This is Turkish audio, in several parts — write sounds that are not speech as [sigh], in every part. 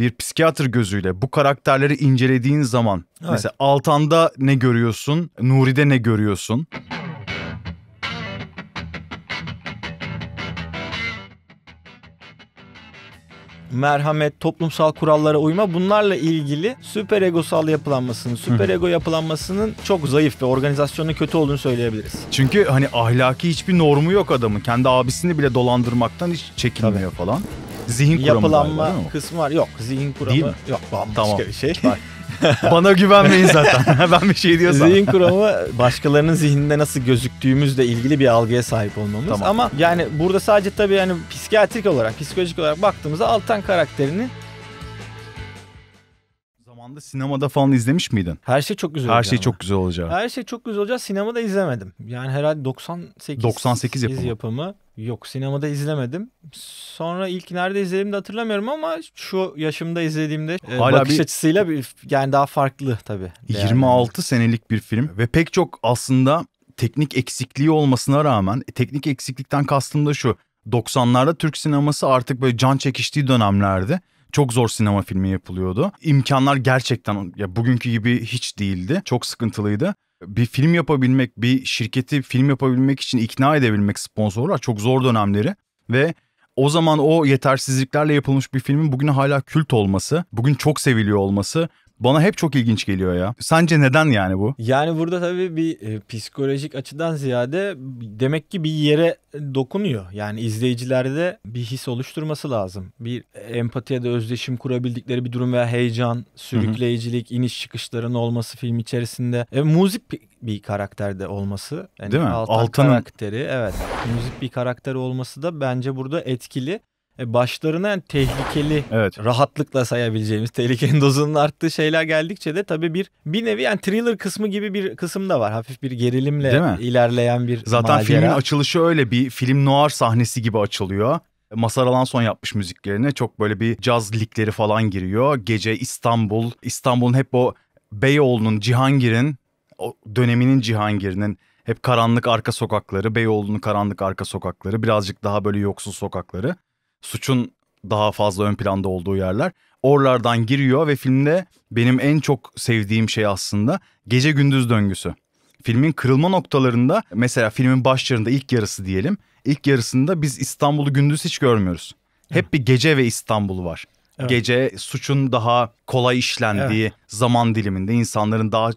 bir psikiyatr gözüyle bu karakterleri incelediğin zaman evet. mesela Altan'da ne görüyorsun? Nuri'de ne görüyorsun? merhamet, toplumsal kurallara uyma bunlarla ilgili süper egosal yapılanmasının, süper ego yapılanmasının çok zayıf ve organizasyonun kötü olduğunu söyleyebiliriz. Çünkü hani ahlaki hiçbir normu yok adamın. Kendi abisini bile dolandırmaktan hiç çekinmiyor Tabii. falan zihin yapılanma galiba, kısmı var. Yok zihin kuramı Değil mi? yok bambaşka tamam. bir şey. [laughs] Bana güvenmeyin zaten. [laughs] ben bir şey diyorsam. Zihin kuramı başkalarının zihninde nasıl gözüktüğümüzle ilgili bir algıya sahip olmamız. Tamam. Ama yani burada sadece tabii yani psikiyatrik olarak, psikolojik olarak baktığımızda Altan karakterini anda sinemada falan izlemiş miydin? Her şey çok güzel Her şey ama. çok güzel olacak. Her şey çok güzel olacak. sinemada izlemedim. Yani herhalde 98, 98 yapımı. yapımı. Yok sinemada izlemedim. Sonra ilk nerede izlediğimi de hatırlamıyorum ama şu yaşımda izlediğimde e, Hala bakış bir... açısıyla bir, yani daha farklı tabii. 26 senelik bir film ve pek çok aslında teknik eksikliği olmasına rağmen e, teknik eksiklikten kastım da şu. 90'larda Türk sineması artık böyle can çekiştiği dönemlerde çok zor sinema filmi yapılıyordu. İmkanlar gerçekten ya bugünkü gibi hiç değildi. Çok sıkıntılıydı. Bir film yapabilmek, bir şirketi film yapabilmek için ikna edebilmek sponsorlar çok zor dönemleri ve o zaman o yetersizliklerle yapılmış bir filmin bugüne hala kült olması, bugün çok seviliyor olması bana hep çok ilginç geliyor ya. Sence neden yani bu? Yani burada tabii bir e, psikolojik açıdan ziyade demek ki bir yere dokunuyor. Yani izleyicilerde bir his oluşturması lazım. Bir empatiye de özdeşim kurabildikleri bir durum veya heyecan, sürükleyicilik, Hı-hı. iniş çıkışların olması film içerisinde. E, müzik bir karakterde olması. Yani Değil mi? Altan Altan'ın... karakteri evet. Müzik bir karakteri olması da bence burada etkili. E, başlarına tehlikeli evet. rahatlıkla sayabileceğimiz tehlikenin dozunun arttığı şeyler geldikçe de tabii bir bir nevi yani thriller kısmı gibi bir kısım da var. Hafif bir gerilimle ilerleyen bir Zaten macera. filmin açılışı öyle bir film noir sahnesi gibi açılıyor. Masar Alanson yapmış müziklerini. Çok böyle bir caz ligleri falan giriyor. Gece İstanbul, İstanbul'un hep o Beyoğlu'nun, Cihangir'in, o döneminin Cihangir'inin hep karanlık arka sokakları, Beyoğlu'nun karanlık arka sokakları, birazcık daha böyle yoksul sokakları suçun daha fazla ön planda olduğu yerler. Oralardan giriyor ve filmde benim en çok sevdiğim şey aslında gece gündüz döngüsü. Filmin kırılma noktalarında mesela filmin başlarında ilk yarısı diyelim. İlk yarısında biz İstanbul'u gündüz hiç görmüyoruz. Hep bir gece ve İstanbul var. Evet. Gece suçun daha kolay işlendiği evet. zaman diliminde insanların daha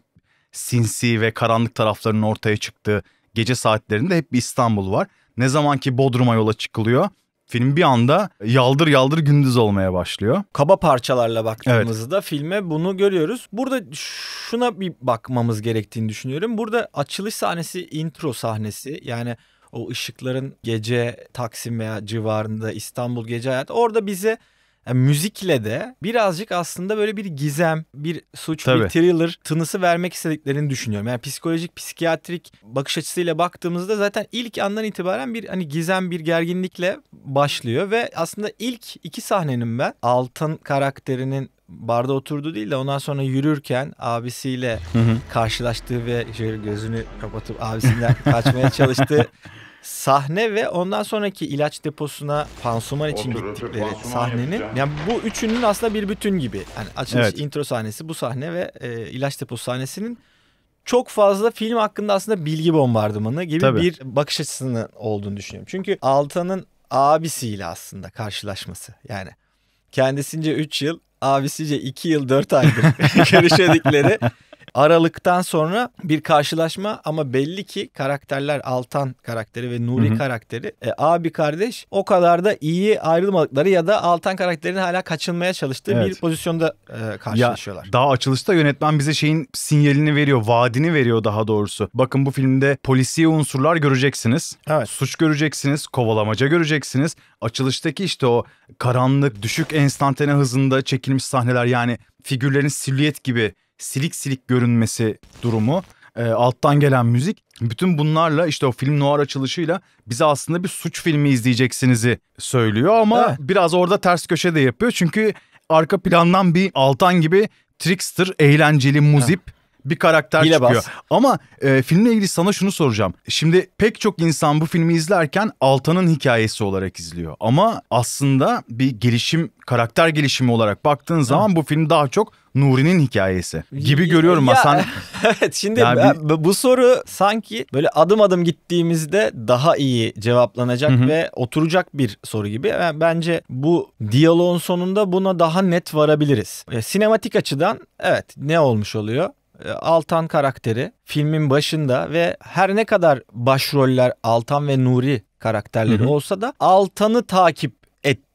sinsi ve karanlık taraflarının ortaya çıktığı gece saatlerinde hep bir İstanbul var. Ne zaman ki Bodrum'a yola çıkılıyor Film bir anda yaldır yaldır gündüz olmaya başlıyor. Kaba parçalarla baktığımızda evet. filme bunu görüyoruz. Burada şuna bir bakmamız gerektiğini düşünüyorum. Burada açılış sahnesi intro sahnesi. Yani o ışıkların gece Taksim veya civarında İstanbul gece hayatı orada bize yani müzikle de birazcık aslında böyle bir gizem, bir suç, Tabii. bir thriller tınısı vermek istediklerini düşünüyorum. Yani psikolojik, psikiyatrik bakış açısıyla baktığımızda zaten ilk andan itibaren bir hani gizem, bir gerginlikle başlıyor ve aslında ilk iki sahnenin ben Altın karakterinin barda oturdu değil de ondan sonra yürürken abisiyle hı hı. karşılaştığı ve şöyle gözünü kapatıp abisinden kaçmaya çalıştığı [laughs] sahne ve ondan sonraki ilaç deposuna pansuman için Otur, gittikleri pansuman sahnenin yapacağım. yani bu üçünün aslında bir bütün gibi. Yani açılış evet. intro sahnesi bu sahne ve e, ilaç deposu sahnesinin çok fazla film hakkında aslında bilgi bombardımanı gibi Tabii. bir bakış açısının olduğunu düşünüyorum. Çünkü Altan'ın abisiyle aslında karşılaşması yani kendisince 3 yıl abisice 2 yıl 4 aydır [laughs] görüşedikleri Aralıktan sonra bir karşılaşma ama belli ki karakterler Altan karakteri ve Nuri Hı-hı. karakteri e, abi kardeş o kadar da iyi ayrılmadıkları ya da Altan karakterinin hala kaçınmaya çalıştığı evet. bir pozisyonda e, karşılaşıyorlar. Ya, daha açılışta yönetmen bize şeyin sinyalini veriyor, vaadini veriyor daha doğrusu. Bakın bu filmde polisiye unsurlar göreceksiniz. Evet. Suç göreceksiniz, kovalamaca göreceksiniz. Açılıştaki işte o karanlık, düşük enstantane hızında çekilmiş sahneler yani figürlerin silüet gibi silik silik görünmesi durumu, e, alttan gelen müzik bütün bunlarla işte o film noir açılışıyla bize aslında bir suç filmi izleyeceksinizi söylüyor ama evet. biraz orada ters köşe de yapıyor. Çünkü arka plandan bir altan gibi trickster, eğlenceli, muzip bir karakter Hile çıkıyor. Bas. Ama e, filmle ilgili sana şunu soracağım. Şimdi pek çok insan bu filmi izlerken Altan'ın hikayesi olarak izliyor. Ama aslında bir gelişim, karakter gelişimi olarak baktığın zaman evet. bu film daha çok Nuri'nin hikayesi gibi görüyorum Hasan. [laughs] Evet şimdi yani ben, bu soru sanki böyle adım adım gittiğimizde daha iyi cevaplanacak hı hı. ve oturacak bir soru gibi. Yani bence bu diyaloğun sonunda buna daha net varabiliriz. E, sinematik açıdan evet ne olmuş oluyor? E, Altan karakteri filmin başında ve her ne kadar başroller Altan ve Nuri karakterleri hı hı. olsa da Altan'ı takip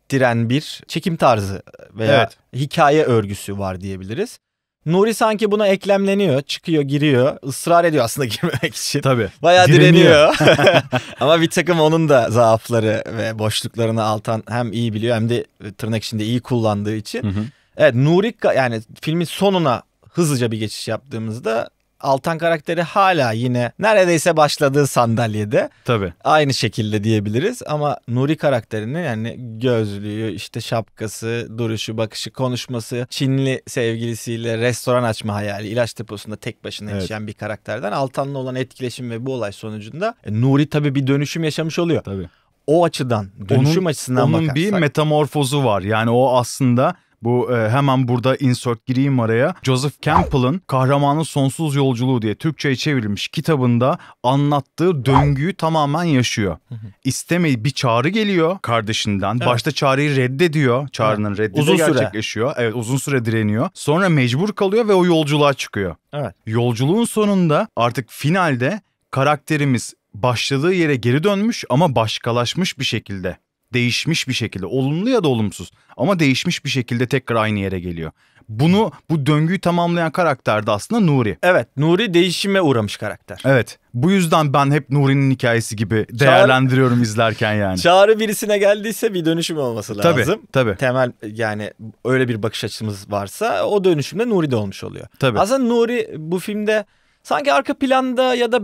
ettiren bir çekim tarzı veya evet. hikaye örgüsü var diyebiliriz. Nuri sanki buna eklemleniyor, çıkıyor, giriyor, ısrar ediyor aslında [laughs] girmemek için. Tabii. Bayağı direniyor. direniyor. [laughs] Ama bir takım onun da zaafları ve boşluklarını Altan hem iyi biliyor hem de tırnak içinde iyi kullandığı için. Hı hı. Evet Nuri yani filmin sonuna hızlıca bir geçiş yaptığımızda Altan karakteri hala yine neredeyse başladığı sandalyede. Tabii. Aynı şekilde diyebiliriz ama Nuri karakterini yani gözlüğü, işte şapkası, duruşu, bakışı, konuşması, Çinli sevgilisiyle restoran açma hayali, ilaç deposunda tek başına evet. yaşayan bir karakterden Altan'la olan etkileşim ve bu olay sonucunda e, Nuri tabii bir dönüşüm yaşamış oluyor. Tabii o açıdan dönüşüm onun, açısından onun bakarsak. Onun bir metamorfozu var. Yani o aslında bu e, hemen burada insert gireyim araya. Joseph Campbell'ın Kahramanın Sonsuz Yolculuğu diye Türkçe'ye çevrilmiş kitabında anlattığı döngüyü tamamen yaşıyor. İstemeyi bir çağrı geliyor kardeşinden. Evet. Başta çağrıyı reddediyor. Çağrının evet. reddedi uzun gerçekleşiyor. Süre. Evet uzun süre direniyor. Sonra mecbur kalıyor ve o yolculuğa çıkıyor. Evet. Yolculuğun sonunda artık finalde karakterimiz başladığı yere geri dönmüş ama başkalaşmış bir şekilde değişmiş bir şekilde olumlu ya da olumsuz ama değişmiş bir şekilde tekrar aynı yere geliyor. Bunu bu döngüyü tamamlayan karakter de aslında Nuri. Evet Nuri değişime uğramış karakter. Evet bu yüzden ben hep Nuri'nin hikayesi gibi değerlendiriyorum Çağrı, izlerken yani. Çağrı birisine geldiyse bir dönüşüm olması lazım. Tabii tabii. Temel yani öyle bir bakış açımız varsa o dönüşümde Nuri de olmuş oluyor. Tabii. Aslında Nuri bu filmde sanki arka planda ya da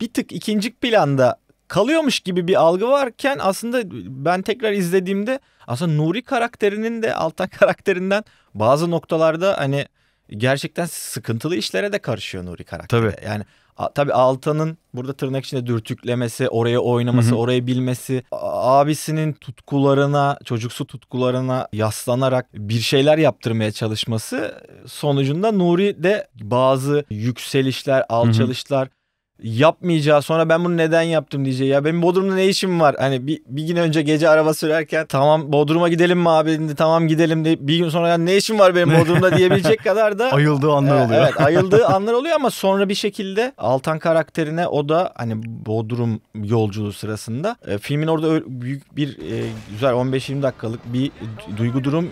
bir tık ikinci planda kalıyormuş gibi bir algı varken aslında ben tekrar izlediğimde aslında Nuri karakterinin de Altan [laughs] karakterinden bazı noktalarda hani gerçekten sıkıntılı işlere de karışıyor Nuri karakteri. Tabii. Yani a, tabii Altan'ın burada tırnak içinde dürtüklemesi, oraya oynaması, Hı-hı. orayı bilmesi, abisinin tutkularına, çocuksu tutkularına yaslanarak bir şeyler yaptırmaya çalışması sonucunda Nuri de bazı yükselişler, alçalışlar, Hı-hı yapmayacağı sonra ben bunu neden yaptım diyeceği ya benim Bodrum'da ne işim var hani bir, bir gün önce gece araba sürerken tamam Bodrum'a gidelim mi abi dedi tamam gidelim de bir gün sonra ya ne işim var benim Bodrum'da [laughs] diyebilecek kadar da ayıldığı anlar e, oluyor. Evet ayıldığı [laughs] anlar oluyor ama sonra bir şekilde Altan karakterine o da hani Bodrum yolculuğu sırasında e, filmin orada büyük bir e, güzel 15-20 dakikalık bir duygu durumu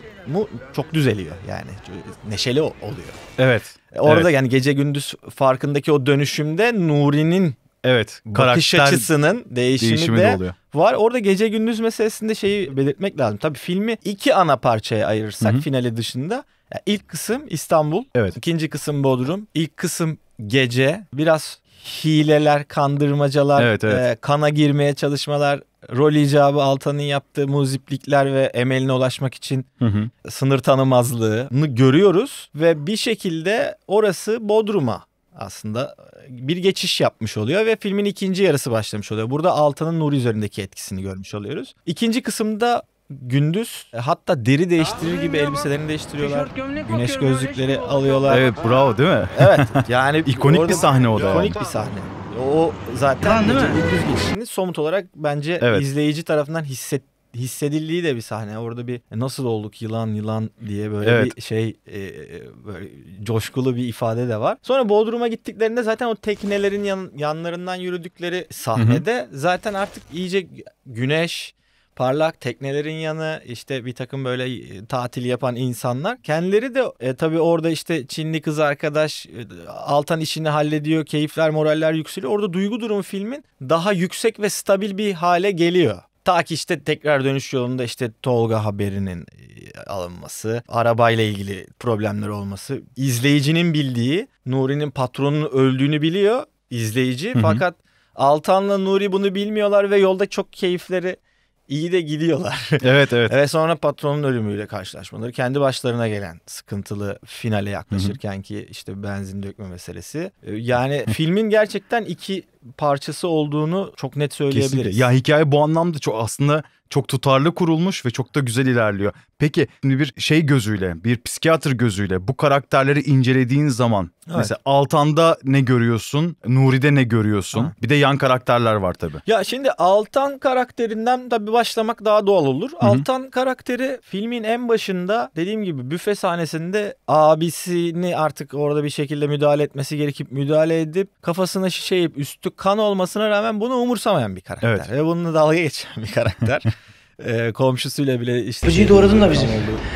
çok düzeliyor yani neşeli oluyor. Evet e, orada evet. yani gece gündüz farkındaki o dönüşümde Nuri'nin Evet. Bakış açısının değişimi, değişimi de, de oluyor. var. Orada gece gündüz meselesinde şeyi belirtmek lazım. Tabii filmi iki ana parçaya ayırırsak Hı-hı. finali dışında. Yani ilk kısım İstanbul, evet. ikinci kısım Bodrum, ilk kısım gece biraz hileler, kandırmacalar, evet, evet. E, kana girmeye çalışmalar, rol icabı Altan'ın yaptığı muziplikler ve emeline ulaşmak için hı hı. sınır tanımazlığını görüyoruz ve bir şekilde orası Bodrum'a aslında e, bir geçiş yapmış oluyor ve filmin ikinci yarısı başlamış oluyor. Burada Altan'ın Nuri üzerindeki etkisini görmüş oluyoruz. İkinci kısımda gündüz e, hatta deri değiştirir gibi elbiselerini değiştiriyorlar. Güneş gözlükleri alıyorlar. Evet bravo değil mi? Evet [laughs] yani ikonik bir sahne o da. İkonik bir sahne. O zaten gündüz geçişini somut olarak bence evet. izleyici tarafından hisset hissedildiği de bir sahne. Orada bir e, nasıl olduk yılan yılan diye böyle evet. bir şey e, e, böyle coşkulu bir ifade de var. Sonra Bodrum'a gittiklerinde zaten o teknelerin yan, yanlarından yürüdükleri sahnede Hı-hı. zaten artık iyice güneş parlak teknelerin yanı işte bir takım böyle e, tatil yapan insanlar. Kendileri de e, tabii orada işte Çinli kız arkadaş e, Altan işini hallediyor. Keyifler, moraller yükseliyor. Orada duygu durumu filmin daha yüksek ve stabil bir hale geliyor. Ta ki işte tekrar dönüş yolunda işte Tolga haberinin e, alınması, arabayla ilgili problemler olması, izleyicinin bildiği, Nuri'nin patronun öldüğünü biliyor izleyici. Hı hı. Fakat Altan'la Nuri bunu bilmiyorlar ve yolda çok keyifleri iyi de gidiyorlar. [laughs] Evet evet. Ve sonra patronun ölümüyle karşılaşmaları. Kendi başlarına gelen sıkıntılı finale yaklaşırken ki işte benzin dökme meselesi. Ee, yani [laughs] filmin gerçekten iki parçası olduğunu çok net söyleyebiliriz. Kesinlikle. Ya hikaye bu anlamda çok aslında çok tutarlı kurulmuş ve çok da güzel ilerliyor. Peki şimdi bir şey gözüyle, bir psikiyatr gözüyle bu karakterleri incelediğin zaman evet. mesela Altan'da ne görüyorsun? Nuri'de ne görüyorsun? Ha. Bir de yan karakterler var tabii. Ya şimdi Altan karakterinden tabii başlamak daha doğal olur. Hı-hı. Altan karakteri filmin en başında dediğim gibi büfe sahnesinde abisini artık orada bir şekilde müdahale etmesi gerekip müdahale edip kafasına şişeyip üstü döktük kan olmasına rağmen bunu umursamayan bir karakter. Evet. Ve bununla dalga geçen bir karakter. [laughs] e, komşusuyla bile işte... Kapıcıyı doğradın da bizim.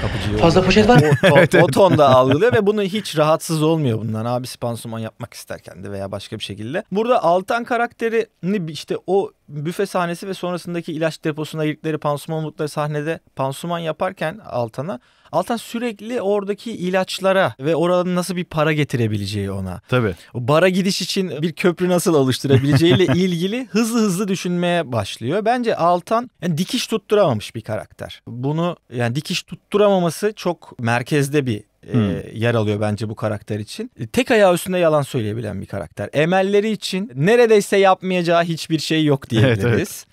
Kapıcıyı Fazla poşet var mı? O, o, [laughs] o tonda algılıyor ve bunu hiç rahatsız olmuyor bundan. abi pansuman yapmak isterken de veya başka bir şekilde. Burada Altan karakterini işte o büfe sahnesi ve sonrasındaki ilaç deposunda girdikleri pansuman umutları sahnede pansuman yaparken Altan'a Altan sürekli oradaki ilaçlara ve oradan nasıl bir para getirebileceği ona. Tabii. O bara gidiş için bir köprü nasıl oluşturabileceğiyle [laughs] ilgili hızlı hızlı düşünmeye başlıyor. Bence Altan yani dikiş tutturamamış bir karakter. Bunu yani dikiş tutturamaması çok merkezde bir e, hmm. yer alıyor bence bu karakter için. E, tek ayağı üstünde yalan söyleyebilen bir karakter. Emelleri için neredeyse yapmayacağı hiçbir şey yok diyebiliriz. Evet, evet.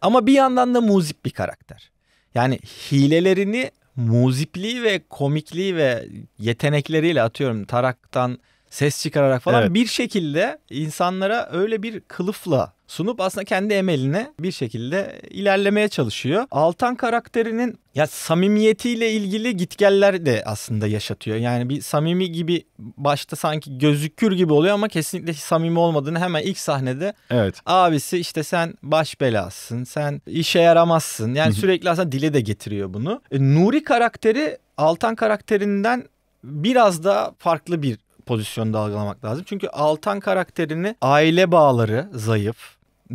Ama bir yandan da muzip bir karakter. Yani hilelerini muzipliği ve komikliği ve yetenekleriyle atıyorum Tarak'tan ses çıkararak falan evet. bir şekilde insanlara öyle bir kılıfla sunup aslında kendi emeline bir şekilde ilerlemeye çalışıyor. Altan karakterinin ya samimiyetiyle ilgili gitgeller de aslında yaşatıyor. Yani bir samimi gibi başta sanki gözükür gibi oluyor ama kesinlikle samimi olmadığını hemen ilk sahnede evet. abisi işte sen baş belasın, sen işe yaramazsın. Yani sürekli aslında dile de getiriyor bunu. E, Nuri karakteri Altan karakterinden biraz daha farklı bir pozisyonda algılamak lazım. Çünkü Altan karakterini aile bağları zayıf,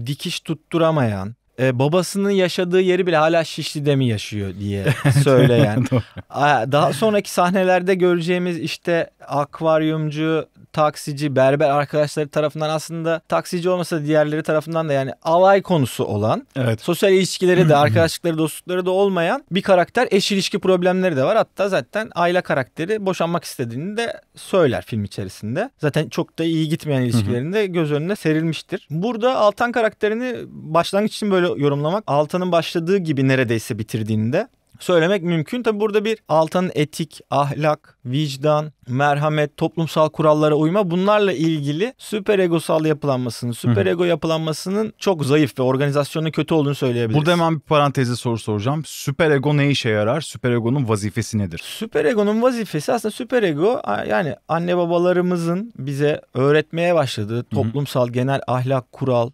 dikiş tutturamayan, e, babasının yaşadığı yeri bile hala Şişli'de mi yaşıyor diye [laughs] söyleyen. Daha sonraki sahnelerde göreceğimiz işte akvaryumcu, taksici, berber arkadaşları tarafından aslında taksici olmasa diğerleri tarafından da yani alay konusu olan, evet. sosyal ilişkileri de, [clears throat] arkadaşlıkları, dostlukları da olmayan bir karakter. Eş ilişki problemleri de var. Hatta zaten aile karakteri boşanmak istediğini de söyler film içerisinde. Zaten çok da iyi gitmeyen ilişkilerinde göz önüne serilmiştir. Burada Altan karakterini başlangıç için böyle şöyle yorumlamak. Altan'ın başladığı gibi neredeyse bitirdiğinde söylemek mümkün. Tabi burada bir Altan'ın etik, ahlak, vicdan, merhamet, toplumsal kurallara uyma bunlarla ilgili süper egosal yapılanmasının, süper ego yapılanmasının çok zayıf ve organizasyonun kötü olduğunu söyleyebiliriz. Burada hemen bir parantezde soru soracağım. Süper ego ne işe yarar? Süper egonun vazifesi nedir? Süper egonun vazifesi aslında süper ego yani anne babalarımızın bize öğretmeye başladığı toplumsal genel ahlak, kural,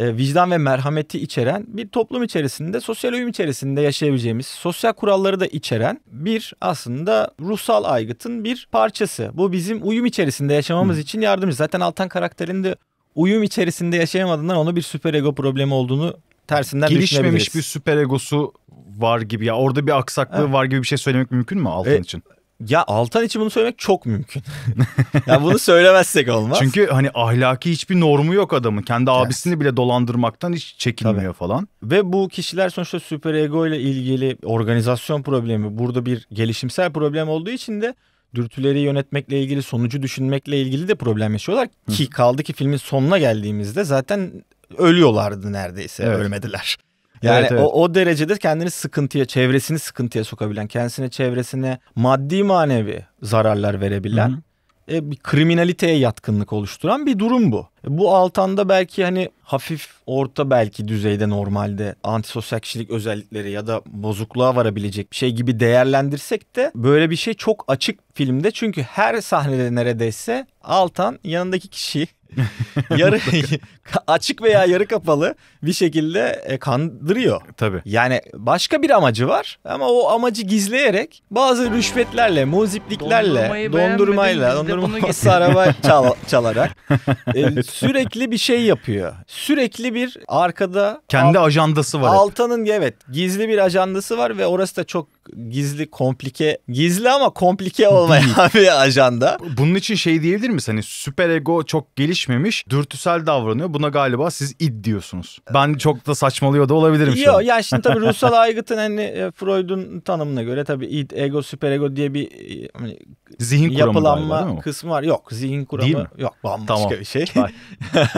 e, vicdan ve merhameti içeren bir toplum içerisinde, sosyal uyum içerisinde yaşayabileceğimiz, sosyal kuralları da içeren bir aslında ruhsal aygıtın bir parçası. Bu bizim uyum içerisinde yaşamamız Hı. için yardımcı. Zaten Altan karakterinde uyum içerisinde yaşayamadığından ona bir süper ego problemi olduğunu tersinden Gelişmemiş bir süper egosu var gibi ya orada bir aksaklığı evet. var gibi bir şey söylemek mümkün mü Altan e, için? Ya Altan için bunu söylemek çok mümkün. [laughs] ya bunu söylemezsek olmaz. Çünkü hani ahlaki hiçbir normu yok adamın. Kendi evet. abisini bile dolandırmaktan hiç çekinmiyor Tabii. falan. Ve bu kişiler sonuçta süper ego ile ilgili organizasyon problemi, burada bir gelişimsel problem olduğu için de dürtüleri yönetmekle ilgili, sonucu düşünmekle ilgili de problem yaşıyorlar Hı. ki kaldı ki filmin sonuna geldiğimizde zaten ölüyorlardı neredeyse, evet. ölmediler. Yani evet, evet. O, o derecede kendini sıkıntıya, çevresini sıkıntıya sokabilen, kendisine çevresine maddi manevi zararlar verebilen e, bir kriminaliteye yatkınlık oluşturan bir durum bu. E, bu altanda belki hani hafif orta belki düzeyde normalde antisosyal kişilik özellikleri ya da bozukluğa varabilecek bir şey gibi değerlendirsek de böyle bir şey çok açık filmde. Çünkü her sahnede neredeyse Altan yanındaki kişiyi [laughs] yarı [laughs] açık veya yarı kapalı bir şekilde e, kandırıyor. Tabii. Yani başka bir amacı var ama o amacı gizleyerek bazı rüşvetlerle, muzipliklerle, dondurmayla, dondurma bası araba çal, çalarak [laughs] e, sürekli bir şey yapıyor. Sürekli bir arkada kendi al, ajandası var. Altan'ın evet gizli bir ajandası var ve orası da çok gizli komplike gizli ama komplike olmayan [laughs] bir ajanda. Bunun için şey diyebilir miyiz? Hani süper ego çok gelişmemiş, dürtüsel davranıyor. Buna galiba siz id diyorsunuz. Ben çok da saçmalıyor da olabilirim Yo, şu an. yani şimdi tabii [laughs] ruhsal aygıtın hani e, Freud'un tanımına göre tabii id, ego, süper ego diye bir e, hani, zihin yapılanma galiba, kısmı var. Yok zihin kuramı değil mi? yok bambaşka tamam. bir şey.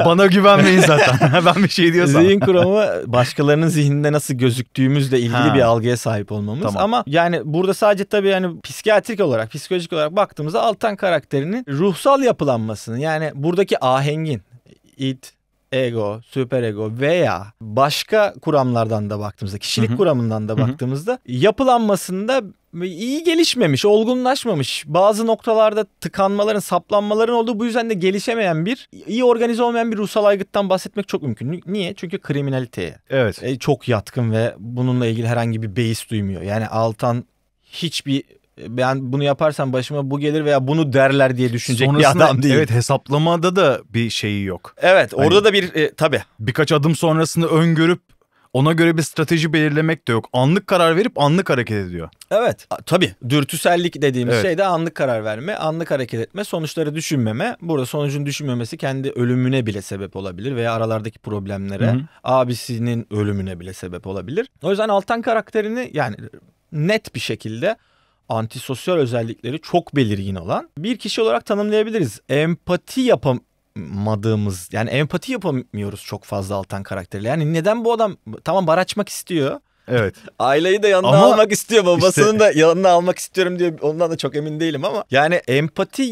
Bana güvenmeyin zaten. [laughs] ben bir şey diyorsam. Zihin kuramı başkalarının zihninde nasıl gözüktüğümüzle ilgili ha. bir algıya sahip olmamız. Tamam. Ama yani burada sadece tabii yani psikiyatrik olarak, psikolojik olarak baktığımızda Altan karakterinin ruhsal yapılanmasının yani buradaki ahengin it ego, süper ego veya başka kuramlardan da baktığımızda, kişilik Hı-hı. kuramından da Hı-hı. baktığımızda yapılanmasında iyi gelişmemiş, olgunlaşmamış. Bazı noktalarda tıkanmaların, saplanmaların olduğu bu yüzden de gelişemeyen bir, iyi organize olmayan bir ruhsal aygıttan bahsetmek çok mümkün. Niye? Çünkü kriminaliteye evet. E, çok yatkın ve bununla ilgili herhangi bir beis duymuyor. Yani Altan hiçbir e, ben bunu yaparsam başıma bu gelir veya bunu derler diye düşünecek Sonrasında, bir adam değil. Evet hesaplamada da bir şeyi yok. Evet hani orada hani, da bir e, tabii. Birkaç adım sonrasını öngörüp ona göre bir strateji belirlemek de yok. Anlık karar verip anlık hareket ediyor. Evet. tabi tabii. Dürtüsellik dediğimiz evet. şey de anlık karar verme, anlık hareket etme, sonuçları düşünmeme. Burada sonucun düşünmemesi kendi ölümüne bile sebep olabilir veya aralardaki problemlere, Hı-hı. abisinin ölümüne bile sebep olabilir. O yüzden Altan karakterini yani net bir şekilde antisosyal özellikleri çok belirgin olan bir kişi olarak tanımlayabiliriz. Empati yapam yapamadığımız yani empati yapamıyoruz çok fazla Altan karakterle. Yani neden bu adam tamam bar açmak istiyor. Evet. [laughs] Aileyi de yanına ama almak istiyor. babasının işte... da yanına almak istiyorum diye ondan da çok emin değilim ama. Yani empati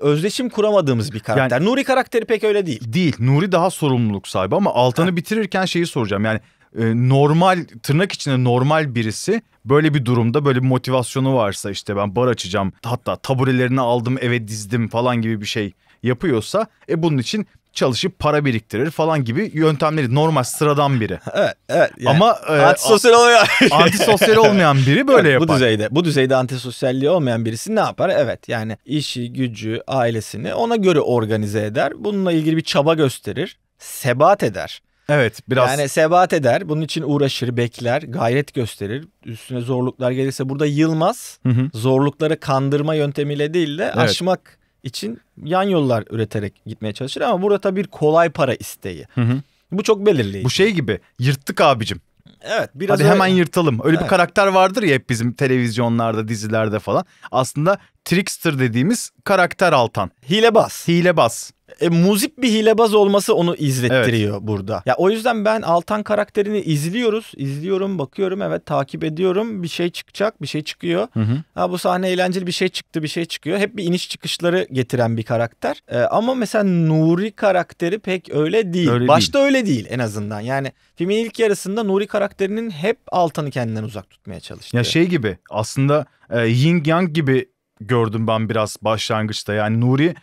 özdeşim kuramadığımız bir karakter. Yani, Nuri karakteri pek öyle değil. Değil. Nuri daha sorumluluk sahibi ama Altan'ı bitirirken şeyi soracağım. Yani e, normal tırnak içinde normal birisi böyle bir durumda böyle bir motivasyonu varsa işte ben bar açacağım hatta taburelerini aldım eve dizdim falan gibi bir şey yapıyorsa e bunun için çalışıp para biriktirir falan gibi yöntemleri normal sıradan biri. [laughs] Evet, evet. Yani Ama e, antisosyal olmayan antisosyal olmayan biri böyle evet, [laughs] yapar. Bu düzeyde bu düzeyde antisosyalliği olmayan birisi ne yapar? Evet yani işi, gücü, ailesini ona göre organize eder. Bununla ilgili bir çaba gösterir, sebat eder. Evet biraz. Yani sebat eder. Bunun için uğraşır, bekler, gayret gösterir. Üstüne zorluklar gelirse burada yılmaz. Hı hı. Zorlukları kandırma yöntemiyle değil de evet. aşmak için yan yollar üreterek gitmeye çalışır. Ama burada tabii bir kolay para isteği. Hı hı. Bu çok belirleyici. Bu şey gibi yırttık abicim. Evet biraz Hadi öyle. hemen yırtalım. Öyle evet. bir karakter vardır ya hep bizim televizyonlarda, dizilerde falan. Aslında trickster dediğimiz karakter altan. Hilebaz. Hilebaz e, muzip bir hilebaz olması onu izlettiriyor evet. burada. Ya o yüzden ben Altan karakterini izliyoruz. İzliyorum, bakıyorum, evet takip ediyorum. Bir şey çıkacak, bir şey çıkıyor. Hı hı. Ha bu sahne eğlenceli bir şey çıktı, bir şey çıkıyor. Hep bir iniş çıkışları getiren bir karakter. E, ama mesela Nuri karakteri pek öyle değil. Öyle Başta değil. öyle değil en azından. Yani filmin ilk yarısında Nuri karakterinin hep Altan'ı kendinden uzak tutmaya çalıştığı. Ya şey gibi aslında e, Yin Yang gibi gördüm ben biraz başlangıçta. Yani Nuri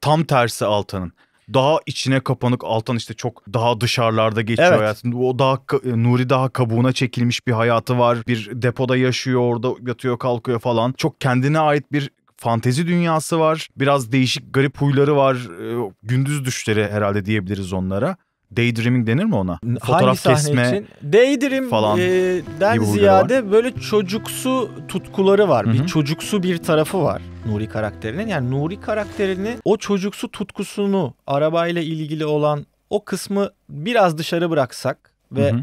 tam tersi Altan'ın daha içine kapanık Altan işte çok daha dışarılarda geçiyor evet. hayatında. O daha e, Nuri daha kabuğuna çekilmiş bir hayatı var. Bir depoda yaşıyor orada yatıyor kalkıyor falan. Çok kendine ait bir fantezi dünyası var. Biraz değişik garip huyları var. E, gündüz düşleri herhalde diyebiliriz onlara. Daydreaming denir mi ona? Fotoğraf Hangi kesme için? Daydream falan e, den ziyade var. böyle çocuksu tutkuları var. Hı-hı. Bir çocuksu bir tarafı var Nuri karakterinin. Yani Nuri karakterini o çocuksu tutkusunu arabayla ilgili olan o kısmı biraz dışarı bıraksak ve Hı-hı.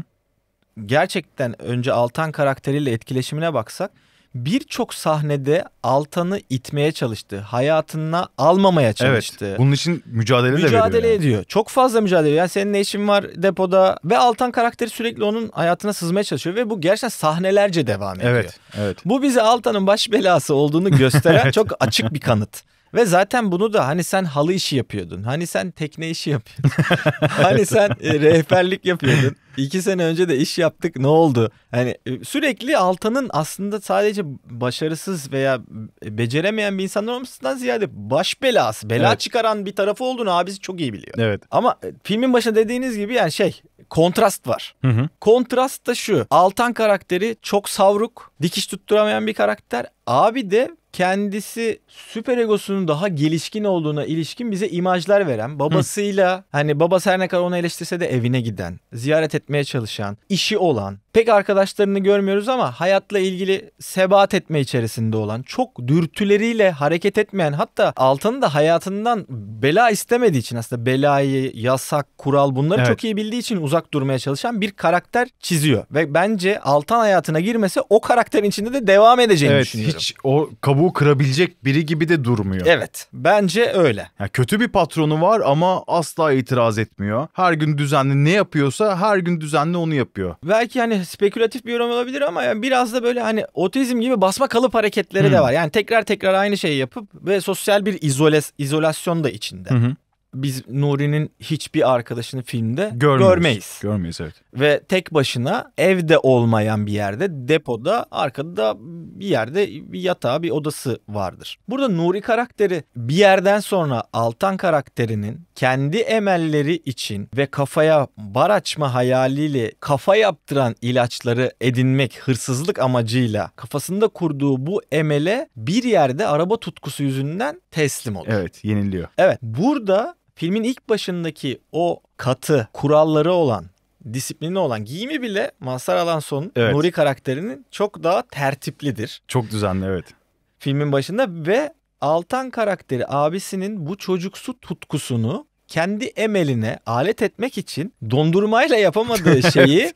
gerçekten önce Altan karakteriyle etkileşimine baksak birçok sahnede Altan'ı itmeye çalıştı. Hayatına almamaya çalıştı. Evet. Bunun için mücadele, mücadele de veriyor. Mücadele yani. ediyor. Çok fazla mücadele ediyor. Yani senin ne işin var depoda ve Altan karakteri sürekli onun hayatına sızmaya çalışıyor ve bu gerçekten sahnelerce devam ediyor. Evet. Evet. Bu bize Altan'ın baş belası olduğunu gösteren [laughs] evet. çok açık bir kanıt. Ve zaten bunu da hani sen halı işi yapıyordun. Hani sen tekne işi yapıyordun. [laughs] hani sen e, rehberlik yapıyordun. İki sene önce de iş yaptık ne oldu? Hani e, sürekli Altan'ın aslında sadece başarısız veya e, beceremeyen bir insan olmasından ziyade baş belası, bela evet. çıkaran bir tarafı olduğunu abisi çok iyi biliyor. Evet. Ama e, filmin başında dediğiniz gibi yani şey kontrast var. Hı hı. Kontrast da şu. Altan karakteri çok savruk, dikiş tutturamayan bir karakter. Abi de kendisi süper egosunun daha gelişkin olduğuna ilişkin bize imajlar veren, babasıyla Hı. hani babası her ne kadar onu eleştirse de evine giden, ziyaret etmeye çalışan, işi olan, pek arkadaşlarını görmüyoruz ama hayatla ilgili sebat etme içerisinde olan, çok dürtüleriyle hareket etmeyen hatta altını da hayatından bela istemediği için aslında belayı, yasak, kural bunları evet. çok iyi bildiği için uzak durmaya çalışan bir karakter çiziyor. Ve bence Altan hayatına girmese o karakterin içinde de devam edeceğini evet, düşünüyorum. Hiç o kabuğu kırabilecek biri gibi de durmuyor. Evet bence öyle. Yani kötü bir patronu var ama asla itiraz etmiyor. Her gün düzenli ne yapıyorsa her gün düzenli onu yapıyor. Belki hani spekülatif bir yorum olabilir ama yani biraz da böyle hani otizm gibi basma kalıp hareketleri hmm. de var. Yani tekrar tekrar aynı şeyi yapıp ve sosyal bir izole, izolasyon da içinde. Hı biz Nuri'nin hiçbir arkadaşını filmde görmeyiz. Görmeyiz, görmeyiz evet. Ve tek başına evde olmayan bir yerde depoda arkada da bir yerde bir yatağı bir odası vardır. Burada Nuri karakteri bir yerden sonra Altan karakterinin kendi emelleri için ve kafaya bar açma hayaliyle kafa yaptıran ilaçları edinmek hırsızlık amacıyla kafasında kurduğu bu emele bir yerde araba tutkusu yüzünden teslim olur. Evet yeniliyor. Evet burada filmin ilk başındaki o katı kuralları olan disiplini olan giyimi bile Mazhar Alanso'nun evet. Nuri karakterinin çok daha tertiplidir. Çok düzenli evet. Filmin başında ve Altan karakteri abisinin bu çocuksu tutkusunu kendi emeline alet etmek için dondurmayla yapamadığı [laughs] şeyi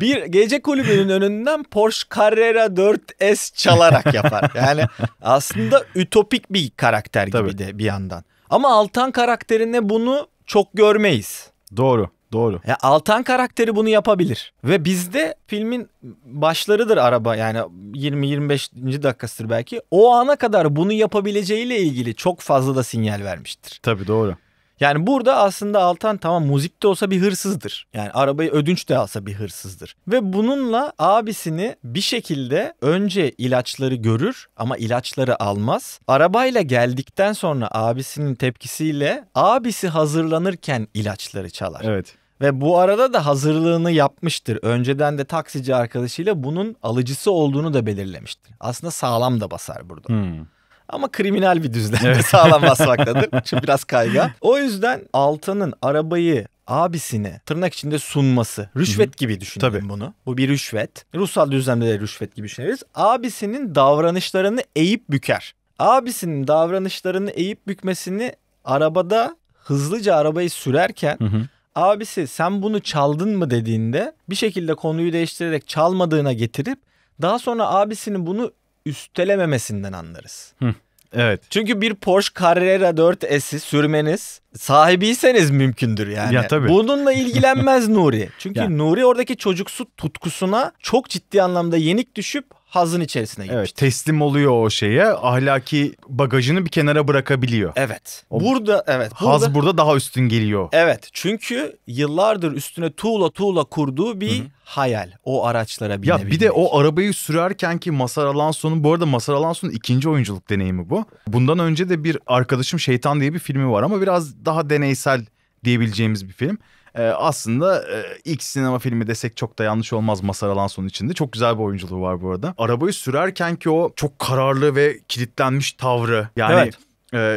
bir gece kulübünün önünden Porsche Carrera 4S çalarak yapar. Yani aslında ütopik bir karakter gibi de bir yandan. Ama Altan karakterinde bunu çok görmeyiz. Doğru. Doğru. Ya Altan karakteri bunu yapabilir. Ve bizde filmin başlarıdır araba yani 20-25. dakikasıdır belki. O ana kadar bunu yapabileceğiyle ilgili çok fazla da sinyal vermiştir. Tabii doğru. Yani burada aslında Altan tamam muzikte olsa bir hırsızdır. Yani arabayı ödünç de alsa bir hırsızdır. Ve bununla abisini bir şekilde önce ilaçları görür ama ilaçları almaz. Arabayla geldikten sonra abisinin tepkisiyle abisi hazırlanırken ilaçları çalar. Evet. Ve bu arada da hazırlığını yapmıştır. Önceden de taksici arkadaşıyla bunun alıcısı olduğunu da belirlemiştir. Aslında sağlam da basar burada. Hmm. Ama kriminal bir düzlemde evet. [laughs] sağlanmazmaktadır. Çünkü [laughs] biraz kayga. O yüzden Altan'ın arabayı abisine tırnak içinde sunması. Rüşvet Hı-hı. gibi düşünelim Tabii. bunu. Bu bir rüşvet. Ruhsal düzlemde de rüşvet gibi düşüneriz. Abisinin davranışlarını eğip büker. Abisinin davranışlarını eğip bükmesini arabada hızlıca arabayı sürerken Hı-hı. abisi sen bunu çaldın mı dediğinde bir şekilde konuyu değiştirerek çalmadığına getirip daha sonra abisinin bunu üstelememesinden anlarız. Hı. Evet. Çünkü bir Porsche Carrera 4S'i sürmeniz sahibiyseniz mümkündür yani. Ya tabii. Bununla ilgilenmez [laughs] Nuri. Çünkü yani. Nuri oradaki çocuksu tutkusuna çok ciddi anlamda yenik düşüp hazın içerisine girmiş. Evet teslim oluyor o şeye. Ahlaki bagajını bir kenara bırakabiliyor. Evet. O burada evet. Burada, haz burada daha üstün geliyor. Evet çünkü yıllardır üstüne tuğla tuğla kurduğu bir Hı-hı. hayal. O araçlara binebilmek. Ya bir de o arabayı sürerken ki Masar Alonso'nun bu arada Masar Alonso'nun ikinci oyunculuk deneyimi bu. Bundan önce de bir arkadaşım Şeytan diye bir filmi var ama biraz daha deneysel diyebileceğimiz bir film. E, aslında e, ilk sinema filmi desek çok da yanlış olmaz Masar Alanson'un içinde. Çok güzel bir oyunculuğu var bu arada. Arabayı sürerken ki o çok kararlı ve kilitlenmiş tavrı. Yani evet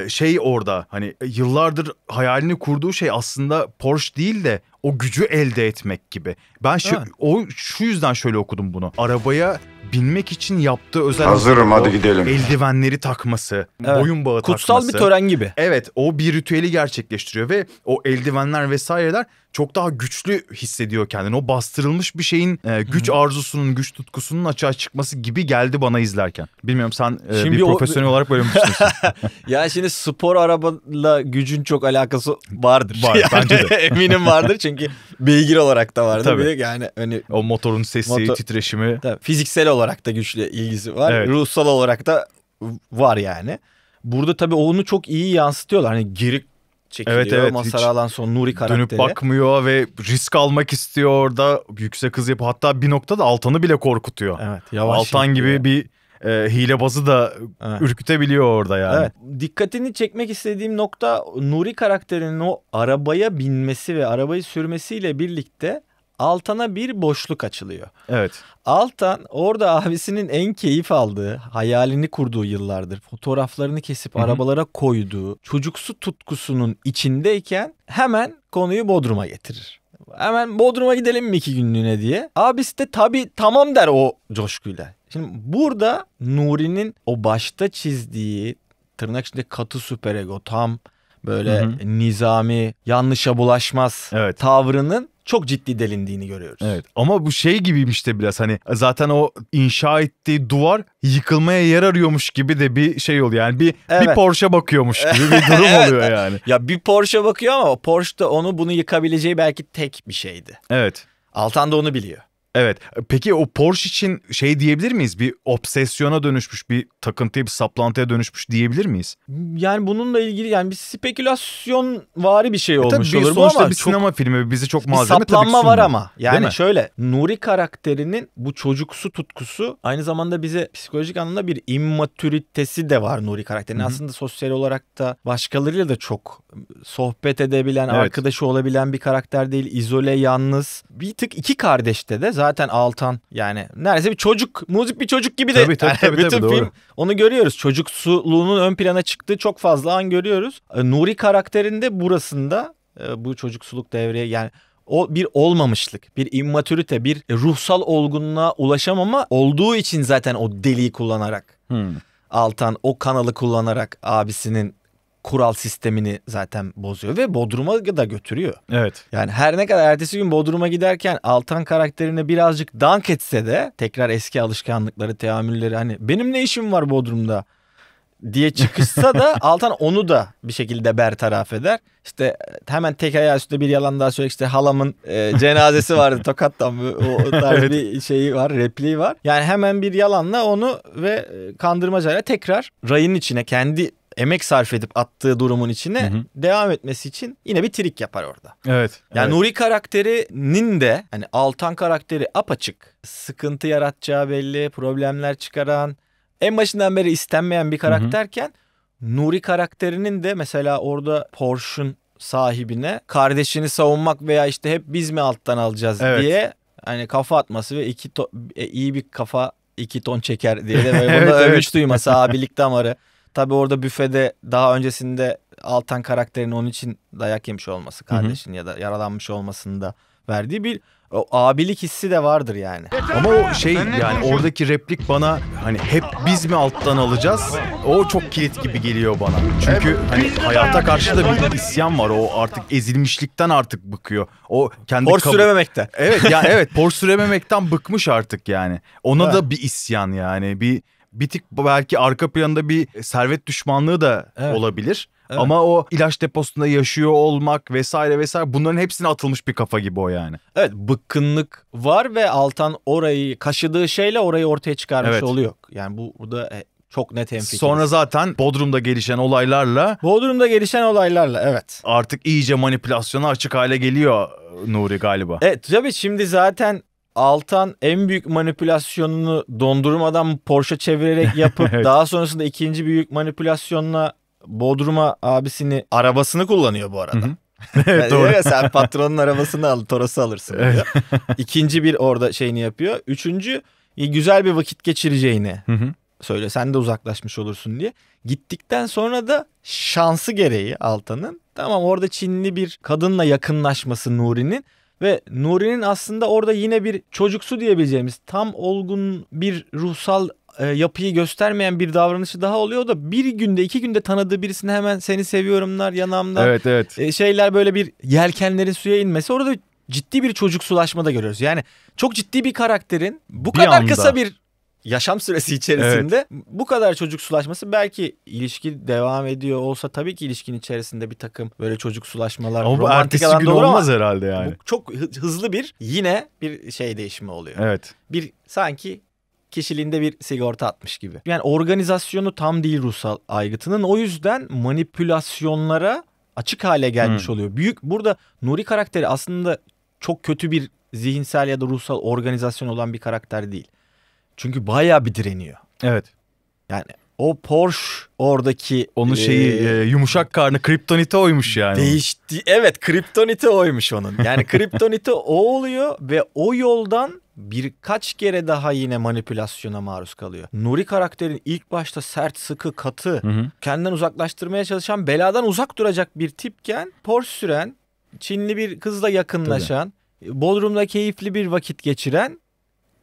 e, şey orada hani yıllardır hayalini kurduğu şey aslında Porsche değil de o gücü elde etmek gibi. Ben şu, o şu yüzden şöyle okudum bunu. Arabaya binmek için yaptığı özel Hazırım hadi gidelim. Eldivenleri takması, evet. boyun bağı Kutsal takması. Kutsal bir tören gibi. Evet, o bir ritüeli gerçekleştiriyor ve o eldivenler vesaireler çok daha güçlü hissediyor kendini. O bastırılmış bir şeyin e, güç Hı-hı. arzusunun, güç tutkusunun açığa çıkması gibi geldi bana izlerken. Bilmiyorum sen e, şimdi bir o... profesyonel olarak böyle mi düşünüyorsun? [laughs] ya şimdi spor arabayla gücün çok alakası vardır. Var yani, bence de. [laughs] eminim vardır çünkü beygir olarak da vardır. Tabii. yani hani o motorun sesi, motor... titreşimi. Tabii, fiziksel olarak da güçlü ilgisi var. Evet. Ruhsal olarak da var yani. Burada tabii onu çok iyi yansıtıyorlar. Hani geri çekiliyor. Evet, evet, Masar son Nuri karakteri. Dönüp bakmıyor ve risk almak istiyor orada. Yüksek hız yapıp hatta bir noktada Altan'ı bile korkutuyor. Evet, yavaş Altan yapıyor. gibi bir e, hilebazı da evet. ürkütebiliyor orada yani. Evet. Dikkatini çekmek istediğim nokta Nuri karakterinin o arabaya binmesi ve arabayı sürmesiyle birlikte Altan'a bir boşluk açılıyor. Evet. Altan orada abisinin en keyif aldığı, hayalini kurduğu yıllardır fotoğraflarını kesip Hı-hı. arabalara koyduğu çocuksu tutkusunun içindeyken hemen konuyu Bodrum'a getirir. Hemen Bodrum'a gidelim mi iki günlüğüne diye. Abisi de tabii tamam der o coşkuyla. Şimdi burada Nuri'nin o başta çizdiği tırnak içinde katı süperego tam böyle hı hı. nizami yanlışa bulaşmaz evet. tavrının çok ciddi delindiğini görüyoruz. Evet ama bu şey gibiyim de biraz hani zaten o inşa ettiği duvar yıkılmaya yer arıyormuş gibi de bir şey oluyor. Yani bir, evet. bir Porsche bakıyormuş gibi bir [laughs] durum evet. oluyor yani. Ya bir Porsche bakıyor ama Porsche da onu bunu yıkabileceği belki tek bir şeydi. Evet. Altan da onu biliyor. Evet. Peki o Porsche için şey diyebilir miyiz? Bir obsesyona dönüşmüş, bir takıntıya, bir saplantıya dönüşmüş diyebilir miyiz? Yani bununla ilgili yani bir spekülasyon vari bir şey e olmuş olur. Sonuçta ama bir sinema çok, filmi bizi çok malzeme bir saplanma var ama. Yani şöyle Nuri karakterinin bu çocuksu tutkusu aynı zamanda bize psikolojik anlamda bir immatüritesi de var Nuri karakterinin. Hı -hı. Aslında sosyal olarak da başkalarıyla da çok sohbet edebilen, evet. arkadaşı olabilen bir karakter değil. İzole, yalnız. Bir tık iki kardeşte de zaten Altan yani neredeyse bir çocuk, müzik bir çocuk gibi de. Tabii tabii [laughs] tabii. bütün tabii, film doğru. onu görüyoruz. Çocuksuluğunun ön plana çıktığı çok fazla an görüyoruz. E, Nuri karakterinde burasında e, bu çocuksuluk devreye yani o bir olmamışlık, bir immatürite, bir ruhsal olgunluğa ulaşamama olduğu için zaten o deliği kullanarak. Hmm. Altan o kanalı kullanarak abisinin kural sistemini zaten bozuyor ve Bodrum'a da götürüyor. Evet. Yani her ne kadar ertesi gün Bodrum'a giderken Altan karakterine birazcık dank etse de tekrar eski alışkanlıkları, teamülleri hani benim ne işim var Bodrum'da diye çıkışsa da [laughs] Altan onu da bir şekilde bertaraf eder. İşte hemen tek ayağı üstünde bir yalan daha söyle işte halamın e, cenazesi vardı Tokat'tan o tarz evet. bir şeyi var repliği var. Yani hemen bir yalanla onu ve e, kandırmacayla tekrar rayın içine kendi emek sarf edip attığı durumun içine hı hı. devam etmesi için yine bir trik yapar orada. Evet. Yani evet. Nuri karakterinin de hani Altan karakteri apaçık. Sıkıntı yaratacağı belli, problemler çıkaran, en başından beri istenmeyen bir karakterken hı hı. Nuri karakterinin de mesela orada Porsche'un sahibine kardeşini savunmak veya işte hep biz mi alttan alacağız evet. diye hani kafa atması ve iki to- e, iyi bir kafa iki ton çeker diye de böyle [laughs] bunda evet, övünç evet. duyması abilik damarı. Tabi orada büfede daha öncesinde Altan karakterinin onun için dayak yemiş olması kardeşin ya da yaralanmış olmasında verdiği bir o abilik hissi de vardır yani. Ama o şey yani oradaki replik bana hani hep biz mi alttan alacağız? O çok kilit gibi geliyor bana. Çünkü hani hayata karşı da bir isyan var. O artık ezilmişlikten artık bıkıyor. O kendi por sürememekten. Evet ya yani [laughs] evet por sürememekten bıkmış artık yani. Ona da bir isyan yani. Bir bir tık belki arka planda bir e, servet düşmanlığı da evet. olabilir. Evet. Ama o ilaç deposunda yaşıyor olmak vesaire vesaire bunların hepsine atılmış bir kafa gibi o yani. Evet bıkkınlık var ve Altan orayı kaşıdığı şeyle orayı ortaya çıkarmış evet. oluyor. Yani bu burada e, çok net hemfikiriz. Sonra zaten Bodrum'da gelişen olaylarla. Bodrum'da gelişen olaylarla evet. Artık iyice manipülasyona açık hale geliyor e, Nuri galiba. Evet tabii şimdi zaten Altan en büyük manipülasyonunu dondurmadan Porsche çevirerek yapıp [laughs] evet. daha sonrasında ikinci büyük manipülasyonla Bodrum'a abisini arabasını kullanıyor bu arada. [laughs] evet, doğru. Ya sen patronun arabasını al, Toros'u alırsın. Evet. [laughs] İkinci bir orada şeyini yapıyor. Üçüncü güzel bir vakit geçireceğini söyle. Sen de uzaklaşmış olursun diye. Gittikten sonra da şansı gereği Altan'ın tamam orada Çinli bir kadınla yakınlaşması Nuri'nin ve Nuri'nin aslında orada yine bir çocuksu diyebileceğimiz tam olgun bir ruhsal e, yapıyı göstermeyen bir davranışı daha oluyor. da bir günde iki günde tanıdığı birisine hemen seni seviyorumlar yanağımda. Evet evet. E, şeyler böyle bir yelkenlerin suya inmesi. Orada ciddi bir çocuksulaşma da görüyoruz. Yani çok ciddi bir karakterin bu bir kadar anda. kısa bir yaşam süresi içerisinde evet. bu kadar çocuk sulaşması belki ilişki devam ediyor olsa tabii ki ilişkin içerisinde bir takım böyle çocuk sulaşmalar ama bu ertesi gün olmaz ama herhalde yani. Bu çok hızlı bir yine bir şey değişimi oluyor. Evet. Bir sanki kişiliğinde bir sigorta atmış gibi. Yani organizasyonu tam değil ruhsal aygıtının o yüzden manipülasyonlara açık hale gelmiş hmm. oluyor. Büyük burada Nuri karakteri aslında çok kötü bir zihinsel ya da ruhsal organizasyon olan bir karakter değil. Çünkü bayağı bir direniyor. Evet. Yani o Porsche oradaki onun e, şeyi e, yumuşak karnı kriptonite oymuş yani. Değişti. Evet, kriptonite oymuş onun. Yani kriptonite o oluyor ve o yoldan birkaç kere daha yine manipülasyona maruz kalıyor. Nuri karakterin ilk başta sert, sıkı, katı, hı hı. kendinden uzaklaştırmaya çalışan, beladan uzak duracak bir tipken Porsche süren, Çinli bir kızla yakınlaşan, Tabii. Bodrum'da keyifli bir vakit geçiren